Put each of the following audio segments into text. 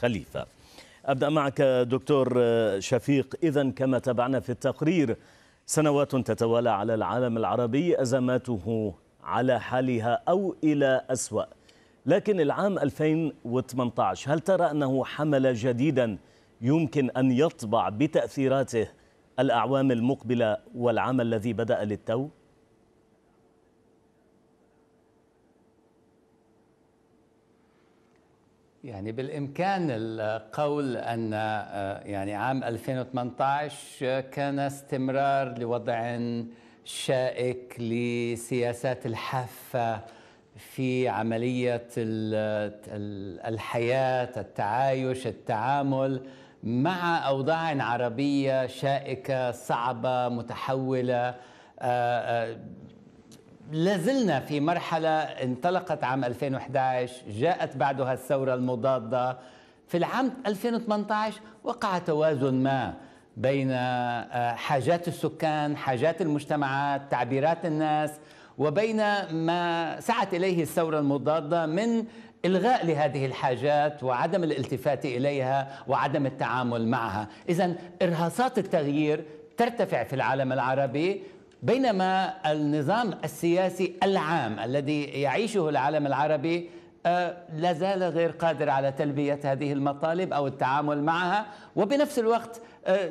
خليفة أبدأ معك دكتور شفيق إذا كما تابعنا في التقرير سنوات تتوالى على العالم العربي أزماته على حالها أو إلى أسوأ لكن العام 2018 هل ترى أنه حمل جديدا يمكن أن يطبع بتأثيراته الأعوام المقبلة والعام الذي بدأ للتو؟ يعني بالامكان القول ان آه، يعني عام 2018 آه، كان استمرار لوضع شائك لسياسات الحافه في عمليه الحياه التعايش التعامل مع اوضاع عربيه شائكه صعبه متحوله آه، لازلنا في مرحلة انطلقت عام 2011 جاءت بعدها الثورة المضادة في العام 2018 وقع توازن ما بين آه، حاجات السكان حاجات المجتمعات تعبيرات الناس وبين ما سعت إليه الثورة المضادة من إلغاء لهذه الحاجات وعدم الالتفات إليها وعدم التعامل معها إذا إرهاصات التغيير ترتفع في العالم العربي بينما النظام السياسي العام الذي يعيشه العالم العربي آه، لا زال غير قادر على تلبية هذه المطالب أو التعامل معها وبنفس الوقت آه،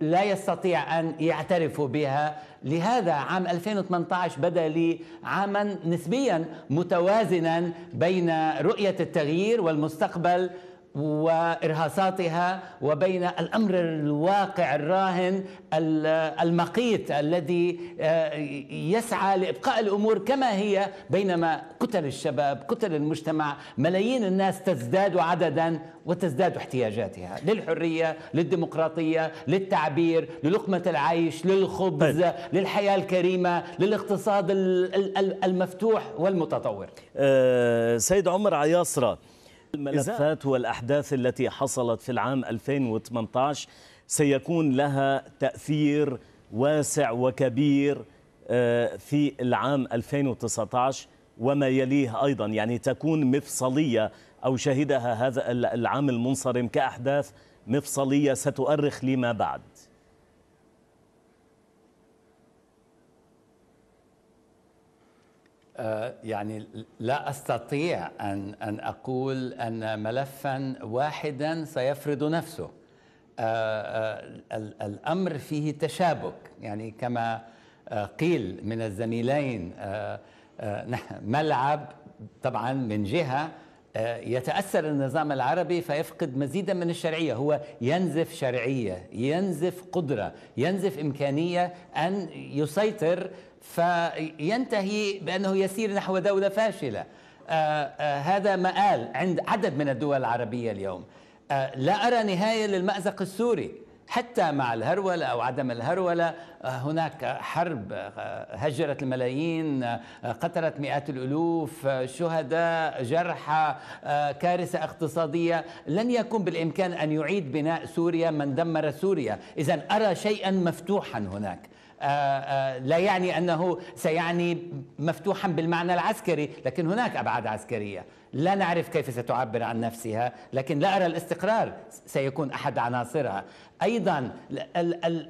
لا يستطيع أن يعترف بها لهذا عام 2018 بدا لي عاما نسبيا متوازنا بين رؤية التغيير والمستقبل وارهاصاتها وبين الامر الواقع الراهن المقيت الذي آه، يسعى لابقاء الامور كما هي بينما كتل الشباب كتل المجتمع ملايين الناس تزداد عددا وتزداد احتياجاتها للحريه للديمقراطيه للتعبير للقمه العيش للخبز طيب. للحياه الكريمه للاقتصاد المفتوح والمتطور أه سيد عمر عياصره الملفات والأحداث التي حصلت في العام 2018 سيكون لها تأثير واسع وكبير آه، في العام 2019 وما يليه أيضا يعني تكون مفصلية أو شهدها هذا العام المنصرم كأحداث مفصلية ستؤرخ لما بعد آه، يعني لا استطيع ان ان اقول ان ملفا واحدا سيفرض نفسه آه، آه، الامر فيه تشابك يعني كما قيل من الزميلين ملعب طبعا من جهه يتاثر النظام العربي فيفقد مزيدا من الشرعيه هو ينزف شرعيه ينزف قدره ينزف امكانيه ان يسيطر فينتهي بأنه يسير نحو دولة فاشلة آه، آه، هذا مآل عند عدد من الدول العربية اليوم آه، لا أرى نهاية للمأزق السوري حتى مع الهرولة أو عدم الهرولة هناك حرب هجرت الملايين قتلت مئات الألوف شهداء جرحى كارثة اقتصادية لن يكون بالإمكان أن يعيد بناء سوريا من دمر سوريا إذا أرى شيئا مفتوحا هناك آه، آه، لا يعني أنه سيعني مفتوحا بالمعنى العسكري لكن هناك أبعاد عسكرية لا نعرف كيف ستعبر عن نفسها لكن لا أرى الاستقرار سيكون أحد عناصرها أيضا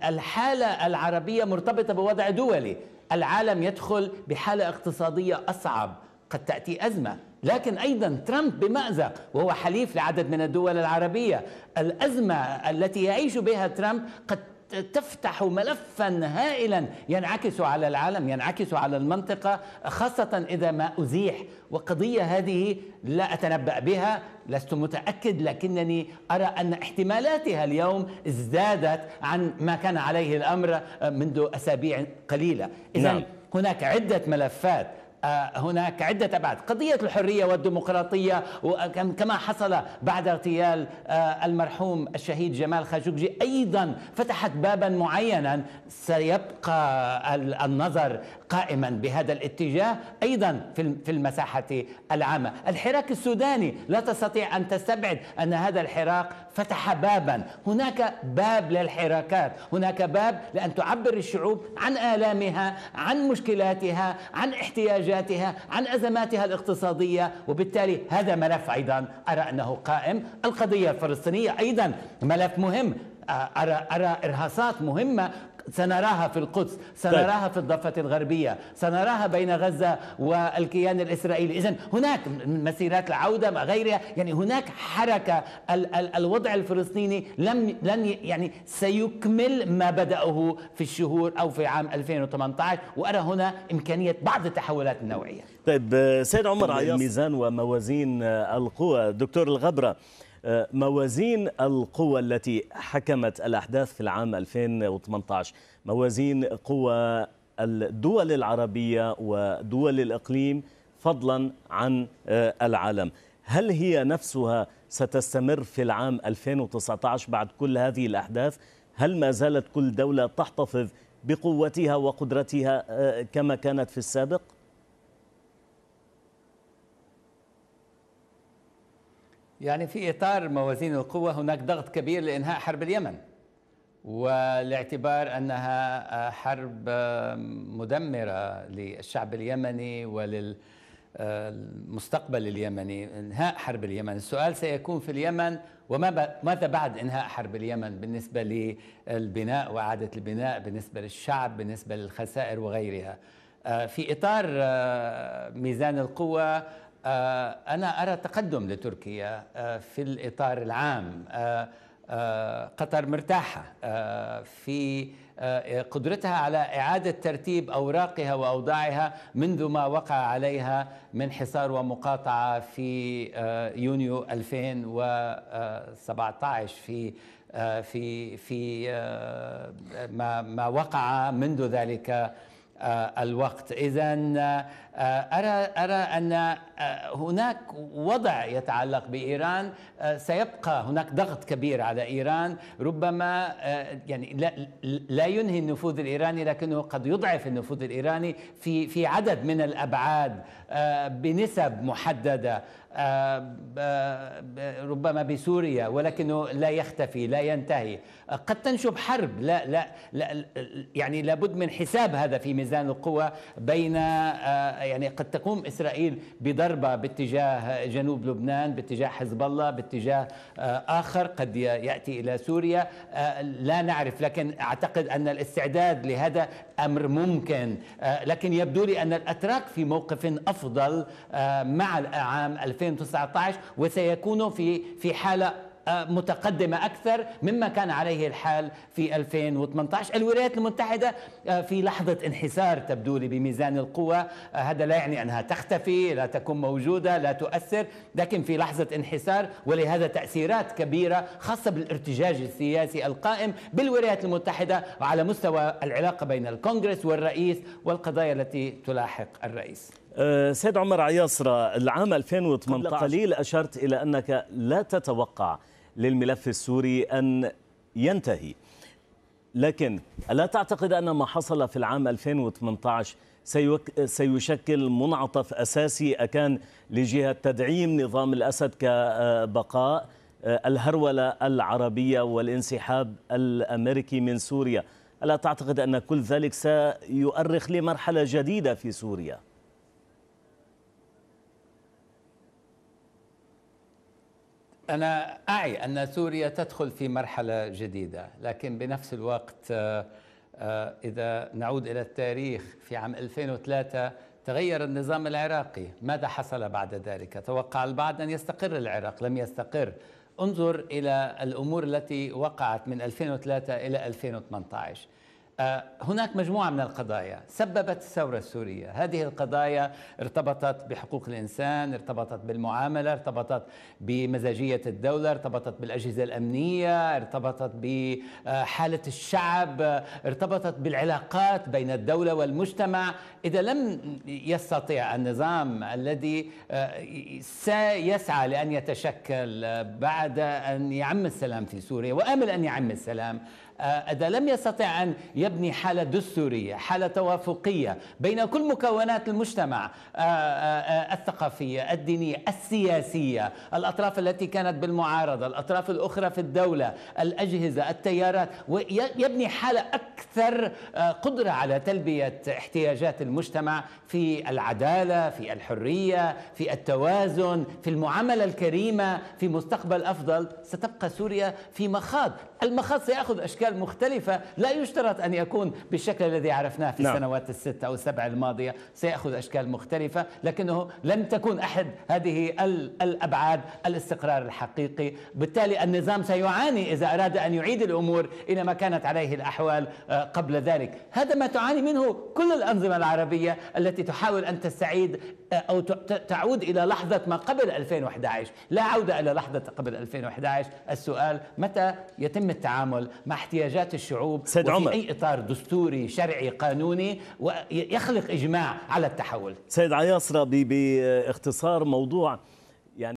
الحالة العربية مرتبطة بوضع دولي العالم يدخل بحالة اقتصادية أصعب قد تأتي أزمة لكن أيضا ترامب بمأزق وهو حليف لعدد من الدول العربية الأزمة التي يعيش بها ترامب قد تفتح ملفا هائلا ينعكس على العالم ينعكس على المنطقة خاصة إذا ما أزيح وقضية هذه لا أتنبأ بها لست متأكد لكنني أرى أن احتمالاتها اليوم ازدادت عن ما كان عليه الأمر منذ أسابيع قليلة إذا نعم. هناك عدة ملفات هناك عدة أبعاد قضية الحرية والديمقراطية كما حصل بعد اغتيال آه، المرحوم الشهيد جمال خاشقجي أيضا فتحت بابا معينا سيبقى النظر قائما بهذا الاتجاه أيضا في المساحة العامة الحراك السوداني لا تستطيع أن تستبعد أن هذا الحراك فتح بابا هناك باب للحراكات هناك باب لأن تعبر الشعوب عن آلامها عن مشكلاتها عن احتياجاتها احتياجاتها عن أزماتها الاقتصادية وبالتالي هذا ملف أيضا أرى أنه قائم القضية الفلسطينية أيضا ملف مهم آه، أرى, أرى إرهاصات مهمة سنراها في القدس سنراها طيب. في الضفة الغربية سنراها بين غزة والكيان الإسرائيلي إذا هناك مسيرات العودة مع غيرها يعني هناك حركة ال ال الوضع الفلسطيني لم لن يعني سيكمل ما بدأه في الشهور أو في عام 2018 وأرى هنا إمكانية بعض التحولات النوعية طيب سيد عمر طيب، عياص ميزان وموازين القوى دكتور الغبره موازين القوى التي حكمت الأحداث في العام 2018 موازين قوى الدول العربية ودول الإقليم فضلا عن آه، العالم هل هي نفسها ستستمر في العام 2019 بعد كل هذه الأحداث هل ما زالت كل دولة تحتفظ بقوتها وقدرتها آه، كما كانت في السابق؟ يعني في إطار موازين القوة هناك ضغط كبير لإنهاء حرب اليمن والاعتبار أنها آه، حرب آه، مدمرة للشعب اليمني وللمستقبل آه، اليمني إنهاء حرب اليمن السؤال سيكون في اليمن وما ماذا بعد إنهاء حرب اليمن بالنسبة للبناء وإعادة البناء بالنسبة للشعب بالنسبة للخسائر وغيرها في إطار ميزان القوة آه، أنا أرى تقدم لتركيا آه، في الإطار العام آه، قطر مرتاحة في قدرتها على إعادة ترتيب أوراقها وأوضاعها منذ ما وقع عليها من حصار ومقاطعة في يونيو 2017 في في في ما ما وقع منذ ذلك آه، الوقت اذا آه، ارى ارى ان آه، هناك وضع يتعلق بايران سيبقى هناك ضغط كبير على ايران ربما يعني لا, ينهي النفوذ الايراني لكنه قد يضعف النفوذ الايراني في في عدد من الابعاد بنسب محدده آه، ربما بسوريا ولكنه لا يختفي لا ينتهي آه، قد تنشب حرب لا لا, لا يعني لابد من حساب هذا في ميزان القوى بين آه، يعني قد تقوم اسرائيل بضربه باتجاه جنوب لبنان باتجاه حزب الله باتجاه اخر قد ياتي الى سوريا لا نعرف لكن اعتقد ان الاستعداد لهذا امر ممكن لكن يبدو لي ان الاتراك في موقف افضل مع العام 2000 2019 وسيكون في في حاله آه، متقدمة أكثر مما كان عليه الحال في 2018 الولايات المتحدة آه، في لحظة انحسار تبدو لي بميزان القوة آه، هذا لا يعني أنها تختفي لا تكون موجودة لا تؤثر لكن في لحظة انحسار ولهذا تأثيرات كبيرة خاصة بالارتجاج السياسي القائم بالولايات المتحدة وعلى مستوى العلاقة بين الكونغرس والرئيس والقضايا التي تلاحق الرئيس أه، سيد عمر عياصرة العام 2018 قليل أشرت إلى أنك لا تتوقع للملف السوري أن ينتهي لكن ألا تعتقد أن ما حصل في العام 2018 سيشكل منعطف أساسي أكان لجهة تدعيم نظام الأسد كبقاء أه، الهرولة العربية والانسحاب الأمريكي من سوريا ألا تعتقد أن كل ذلك سيؤرخ لمرحلة جديدة في سوريا؟ أنا أعي أن سوريا تدخل في مرحلة جديدة لكن بنفس الوقت آه، آه، إذا نعود إلى التاريخ في عام 2003 تغير النظام العراقي ماذا حصل بعد ذلك؟ توقع البعض أن يستقر العراق لم يستقر انظر إلى الأمور التي وقعت من 2003 إلى 2018 آه، هناك مجموعة من القضايا سببت الثورة السورية هذه القضايا ارتبطت بحقوق الإنسان ارتبطت بالمعاملة ارتبطت بمزاجية الدولة ارتبطت بالأجهزة الأمنية ارتبطت بحالة الشعب ارتبطت بالعلاقات بين الدولة والمجتمع إذا لم يستطع النظام الذي آه، سيسعى لأن يتشكل بعد أن يعم السلام في سوريا وآمل أن يعم السلام إذا لم يستطع أن يبني حالة دستورية حالة توافقية بين كل مكونات المجتمع آه، آه، آه، الثقافية الدينية السياسية الأطراف التي كانت بالمعارضة الأطراف الأخرى في الدولة الأجهزة التيارات ويبني حالة أكثر قدرة على تلبية احتياجات المجتمع في العدالة في الحرية في التوازن في المعاملة الكريمة في مستقبل أفضل ستبقى سوريا في مخاض المخاض سيأخذ أشكال المختلفة لا يشترط أن يكون بالشكل الذي عرفناه في نعم. السنوات الست أو السبع الماضية سيأخذ أشكال مختلفة لكنه لن تكون أحد هذه الأبعاد الاستقرار الحقيقي بالتالي النظام سيعاني إذا أراد أن يعيد الأمور إلى ما كانت عليه الأحوال آه، قبل ذلك هذا ما تعاني منه كل الأنظمة العربية التي تحاول أن تستعيد آه، أو تعود إلى لحظة ما قبل 2011 لا عودة إلى لحظة قبل 2011 السؤال متى يتم التعامل مع احتياجات احتياجات الشعوب سيد وفي عمر. أي إطار دستوري شرعي قانوني ويخلق إجماع على التحول سيد عياصرة باختصار موضوع